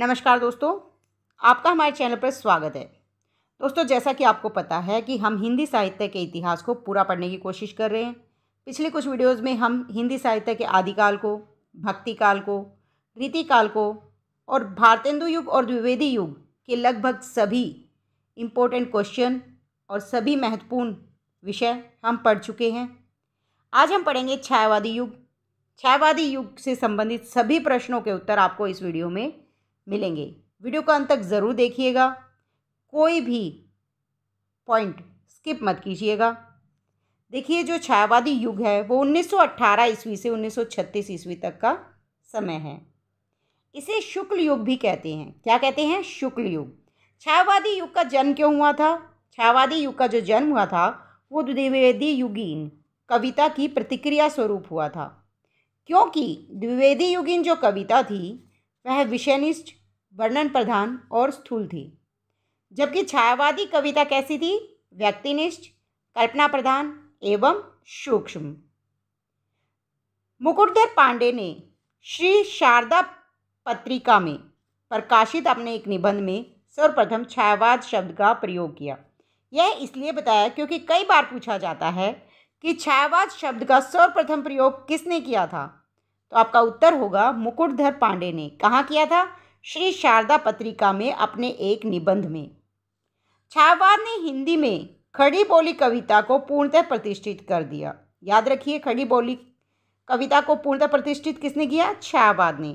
नमस्कार दोस्तों आपका हमारे चैनल पर स्वागत है दोस्तों जैसा कि आपको पता है कि हम हिंदी साहित्य के इतिहास को पूरा पढ़ने की कोशिश कर रहे हैं पिछले कुछ वीडियोस में हम हिंदी साहित्य के आदिकाल को भक्ति काल को रीति काल को और भारतेंदु युग और द्विवेदी युग के लगभग सभी इम्पोर्टेंट क्वेश्चन और सभी महत्वपूर्ण विषय हम पढ़ चुके हैं आज हम पढ़ेंगे छायावादी युग छायावादी युग से संबंधित सभी प्रश्नों के उत्तर आपको इस वीडियो में मिलेंगे वीडियो का अंत तक ज़रूर देखिएगा कोई भी पॉइंट स्किप मत कीजिएगा देखिए जो छायावादी युग है वो 1918 ईस्वी से 1936 ईस्वी तक का समय है इसे शुक्ल युग भी कहते हैं क्या कहते हैं शुक्ल युग छायावादी युग का जन्म क्यों हुआ था छायावादी युग का जो जन्म हुआ था वो द्विवेदी युगीन कविता की प्रतिक्रिया स्वरूप हुआ था क्योंकि द्विवेदी युगीन जो कविता थी वह विषयनिष्ठ वर्णन प्रधान और स्थूल थी जबकि छायावादी कविता कैसी थी व्यक्तिनिष्ठ कल्पना प्रधान एवं सूक्ष्म मुकुटधर पांडे ने श्री शारदा पत्रिका में प्रकाशित अपने एक निबंध में सर्वप्रथम छायावाद शब्द का प्रयोग किया यह इसलिए बताया क्योंकि कई बार पूछा जाता है कि छायावाद शब्द का सर्वप्रथम प्रयोग किसने किया था तो आपका उत्तर होगा मुकुटधर पांडे ने कहाँ किया था श्री शारदा पत्रिका में अपने एक निबंध में छायावाद ने हिंदी में खड़ी बोली कविता को पूर्णतः प्रतिष्ठित कर दिया याद रखिए खड़ी बोली कविता को पूर्णतः प्रतिष्ठित किसने किया छायावाद ने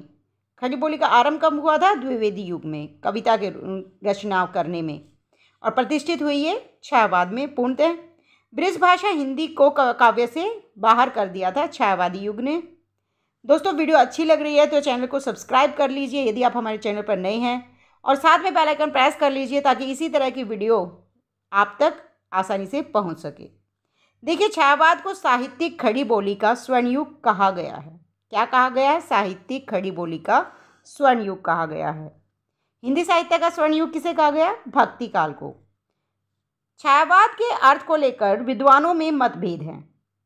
खड़ी बोली का आरंभ कब हुआ था द्विवेदी युग में कविता के रचना करने में और प्रतिष्ठित हुई है छायावाद में पूर्णतः ब्रिज भाषा हिंदी को काव्य से बाहर कर दिया था छायावादी युग ने दोस्तों वीडियो अच्छी लग रही है तो चैनल को सब्सक्राइब कर लीजिए यदि आप हमारे चैनल पर नए हैं और साथ में बेल आइकन प्रेस कर लीजिए ताकि इसी तरह की वीडियो आप तक आसानी से पहुंच सके देखिए छायावाद को साहित्यिक खड़ी बोली का स्वर्णयुग कहा गया है क्या कहा गया है साहित्यिक खड़ी बोली का स्वर्णयुग कहा गया है हिंदी साहित्य का स्वर्णयुग किसे कहा गया भक्ति काल को छायावाद के अर्थ को लेकर विद्वानों में मतभेद हैं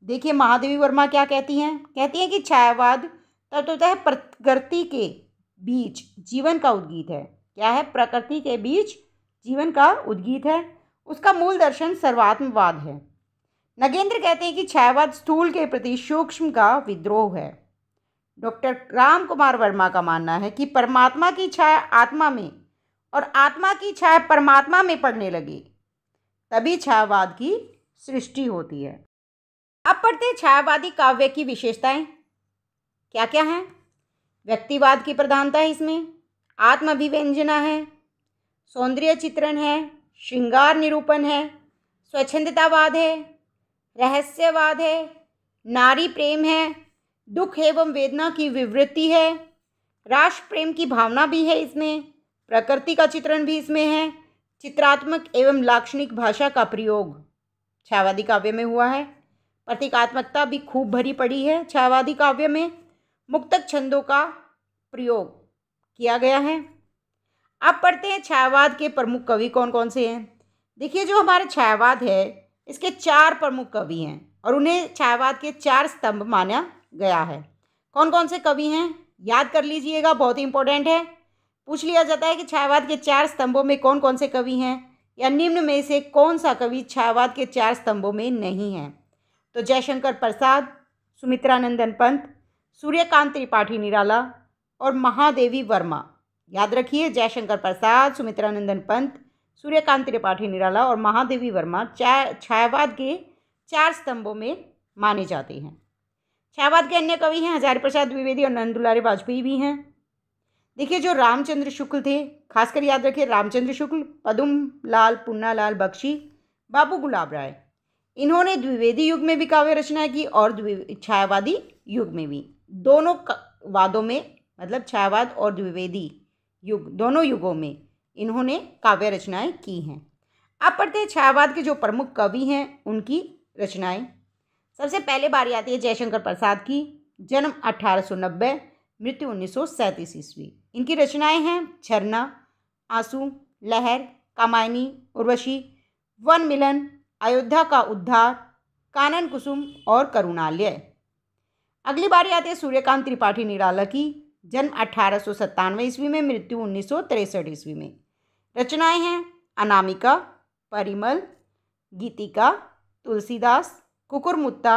देखिए महादेवी वर्मा क्या कहती हैं कहती हैं कि छायावाद तत्वतः है प्रकृति के बीच जीवन का उद्गीत है क्या है प्रकृति के बीच जीवन का उद्गीत है उसका मूल दर्शन सर्वात्मवाद है नगेंद्र कहते हैं कि छायावाद स्थूल के प्रति सूक्ष्म का विद्रोह है डॉक्टर राम कुमार वर्मा का मानना है कि परमात्मा की छाया आत्मा में और आत्मा की छाया परमात्मा में पड़ने लगी तभी छायावाद की सृष्टि होती है अब पढ़ते हैं छायावादी काव्य की विशेषताएं क्या क्या हैं व्यक्तिवाद की प्रधानता है इसमें आत्म अभिव्यंजना है सौंदर्य चित्रण है श्रृंगार निरूपण है स्वच्छंदतावाद है रहस्यवाद है नारी प्रेम है दुख एवं वेदना की विवृत्ति है राष्ट्र प्रेम की भावना भी है इसमें प्रकृति का चित्रण भी इसमें है चित्रात्मक एवं लाक्षणिक भाषा का प्रयोग छायावादी काव्य में हुआ है प्रतीकात्मकता भी खूब भरी पड़ी है छायावादी काव्य में मुक्तक छंदों का प्रयोग किया गया है आप पढ़ते हैं छायावाद के प्रमुख कवि कौन कौन से हैं देखिए जो हमारे छायावाद है इसके चार प्रमुख कवि हैं और उन्हें छायावाद के चार स्तंभ माना गया है कौन कौन से कवि हैं याद कर लीजिएगा बहुत ही इंपॉर्टेंट है पूछ लिया जाता है कि छायावाद के चार स्तंभों में कौन कौन से कवि हैं या निम्न में से कौन सा कवि छायावाद के चार स्तंभों में नहीं है तो जयशंकर प्रसाद सुमित्रानंदन पंत सूर्यकांत त्रिपाठी निराला और महादेवी वर्मा याद रखिए जयशंकर प्रसाद सुमित्रानंदन पंत सूर्यकांत त्रिपाठी निराला और महादेवी वर्मा छायावाद के चार स्तंभों में माने जाते हैं छायावाद के अन्य कवि हैं हजारी प्रसाद द्विवेदी और नंदुलारी वाजपेयी भी हैं देखिए जो रामचंद्र शुक्ल थे खासकर याद रखिए रामचंद्र शुक्ल पदुम लाल पुन्ना लाल बख्शी बाबू गुलाब राय इन्होंने द्विवेदी युग में भी काव्य रचना की और छायावादी युग में भी दोनों वादों में मतलब छायावाद और द्विवेदी युग दोनों युगों में इन्होंने काव्य रचनाएं की हैं आप पढ़ते हैं छायावाद के जो प्रमुख कवि हैं उनकी रचनाएं सबसे पहले बारी आती है जयशंकर प्रसाद की जन्म 1890 मृत्यु उन्नीस ईस्वी इनकी रचनाएं हैं झरना आंसू लहर कामायनी उर्वशी वन मिलन अयोध्या का उद्धार कानन कुसुम और करुणालय अगली बारी आते सूर्यकांत त्रिपाठी निराला की जन्म अठारह सौ ईस्वी में मृत्यु उन्नीस सौ ईस्वी में रचनाएं हैं अनामिका परिमल गीतिका तुलसीदास कुकुरमुत्ता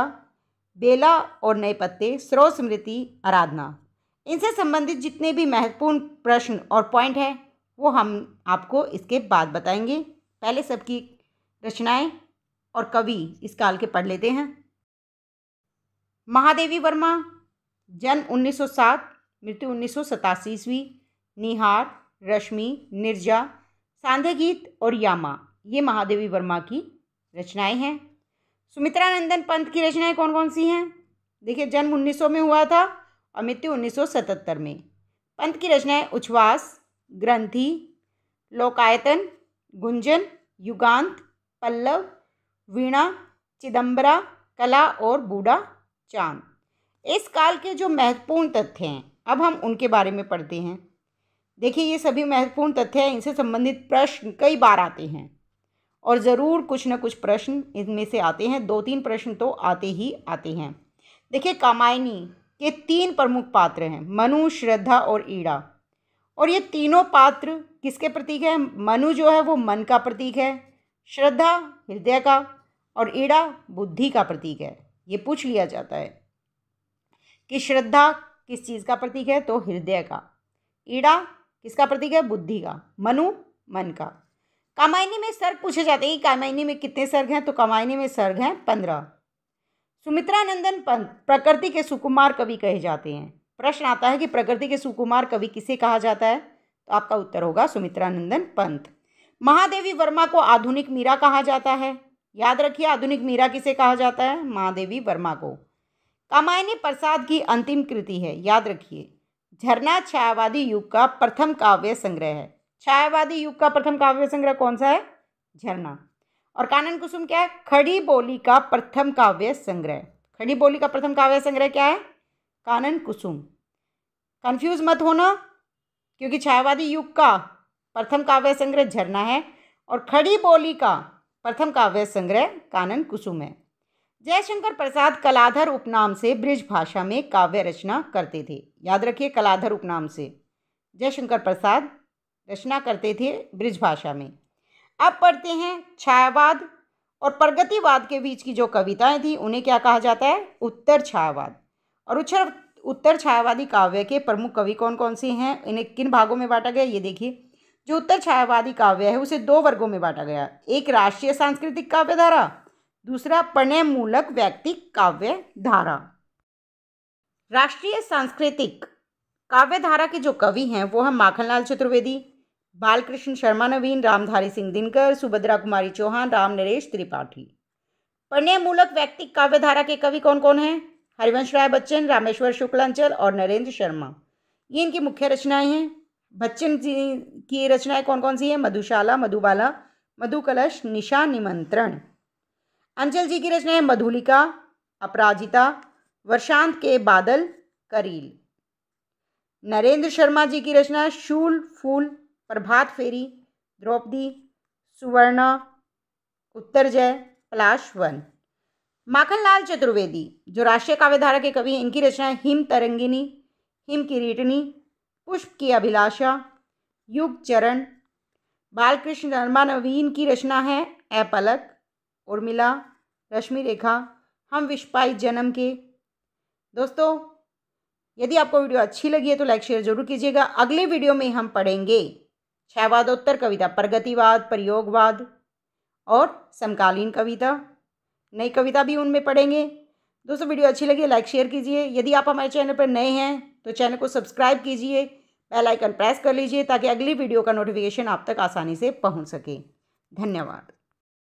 बेला और नए पत्ते स्रोत स्मृति आराधना इनसे संबंधित जितने भी महत्वपूर्ण प्रश्न और पॉइंट हैं वो हम आपको इसके बाद बताएंगे पहले सबकी रचनाएं और कवि इस काल के पढ़ लेते हैं महादेवी वर्मा जन्म 1907 मृत्यु उन्नीस सौ ईस्वी निहार रश्मि निर्जा सांधे गीत और यामा ये महादेवी वर्मा की रचनाएं हैं सुमित्रा नंदन पंत की रचनाएं कौन कौन सी हैं देखिए जन्म 1900 में हुआ था और मृत्यु 1977 में पंत की रचनाएं उच्छ्वास ग्रंथि लोकायतन गुंजन युगांत पल्लव वीणा चिदम्बरा कला और बूढ़ा चांद इस काल के जो महत्वपूर्ण तथ्य हैं अब हम उनके बारे में पढ़ते हैं देखिए ये सभी महत्वपूर्ण तथ्य हैं इनसे संबंधित प्रश्न कई बार आते हैं और ज़रूर कुछ ना कुछ प्रश्न इनमें से आते हैं दो तीन प्रश्न तो आते ही आते हैं देखिए कामायनी के तीन प्रमुख पात्र हैं मनु श्रद्धा और ईड़ा और ये तीनों पात्र किसके प्रतीक हैं मनु जो है वो मन का प्रतीक है श्रद्धा हृदय का और ईड़ा बुद्धि का प्रतीक है ये पूछ लिया जाता है कि श्रद्धा किस चीज़ का प्रतीक है तो हृदय का ईड़ा किसका प्रतीक है बुद्धि का मनु मन का कामायनी में सर्ग पूछे जाते हैं कि कामायनी में कितने सर्ग हैं तो कामायनी में सर्ग हैं पंद्रह सुमित्रानंदन पंत प्रकृति के सुकुमार कवि कहे जाते हैं प्रश्न आता है कि प्रकृति के सुकुमार कवि किसे कहा जाता है तो आपका उत्तर होगा सुमित्रानंदन पंत महादेवी वर्मा को आधुनिक मीरा कहा जाता है याद रखिए आधुनिक मीरा किसे कहा जाता है महादेवी वर्मा को कामायनी प्रसाद की अंतिम कृति है याद रखिए झरना छायावादी युग का प्रथम काव्य संग्रह है छायावादी युग का प्रथम काव्य संग्रह कौन सा है झरना और कानन कुसुम क्या है खड़ी बोली का प्रथम काव्य संग्रह खड़ी बोली का प्रथम काव्य संग्रह क्या है कानन कुसुम कन्फ्यूज मत होना क्योंकि छायावादी युग का प्रथम काव्य संग्रह झरना है और खड़ी बोली का प्रथम काव्य संग्रह कानन कुसुम है जयशंकर प्रसाद कलाधर उपनाम से ब्रिज भाषा में काव्य रचना करते थे याद रखिए कलाधर उपनाम से जयशंकर प्रसाद रचना करते थे ब्रिज भाषा में अब पढ़ते हैं छायावाद और प्रगतिवाद के बीच की जो कविताएं थी उन्हें क्या कहा जाता है उत्तर छायावाद और उच्च उत्तर छायावादी काव्य के प्रमुख कवि कौन कौन से हैं इन्हें किन भागों में बांटा गया ये देखिए जो उत्तर छायावादी काव्य है उसे दो वर्गों में बांटा गया एक राष्ट्रीय सांस्कृतिक काव्य धारा दूसरा मूलक व्यक्तिक काव्य धारा राष्ट्रीय सांस्कृतिक काव्य धारा के जो कवि हैं वो हैं माखनलाल चतुर्वेदी बालकृष्ण शर्मा नवीन रामधारी सिंह दिनकर सुभद्रा कुमारी चौहान राम नरेश त्रिपाठी मूलक व्यक्तिक काव्य धारा के कवि कौन कौन हैं हरिवंश राय बच्चन रामेश्वर शुक्लांचल और नरेंद्र शर्मा ये इनकी मुख्य रचनाएं हैं बच्चन जी की रचनाएं कौन कौन सी है मधुशाला मधुबाला मधुकलश निशा निमंत्रण अंचल जी की रचना है मधुलिका अपराजिता वर्षांत के बादल करील नरेंद्र शर्मा जी की रचना शूल फूल प्रभात फेरी द्रौपदी सुवर्णा उत्तर जय पलाश वन माखनलाल चतुर्वेदी जो राष्ट्रीय काव्यधारा के कवि इनकी रचना हिम तरंगिनी हिम किरीटनी पुष्प की अभिलाषा युग चरण बालकृष्ण वर्मा नवीन की रचना है ए पलक उर्मिला रश्मि रेखा हम विश्पाई जन्म के दोस्तों यदि आपको वीडियो अच्छी लगी है तो लाइक शेयर जरूर कीजिएगा अगले वीडियो में हम पढ़ेंगे छहवादोत्तर कविता प्रगतिवाद प्रयोगवाद और समकालीन कविता नई कविता भी उनमें पढ़ेंगे दोस्तों वीडियो अच्छी लगी लाइक शेयर कीजिए यदि आप हमारे चैनल पर नए हैं तो चैनल को सब्सक्राइब कीजिए बेल आइकन प्रेस कर लीजिए ताकि अगली वीडियो का नोटिफिकेशन आप तक आसानी से पहुंच सके धन्यवाद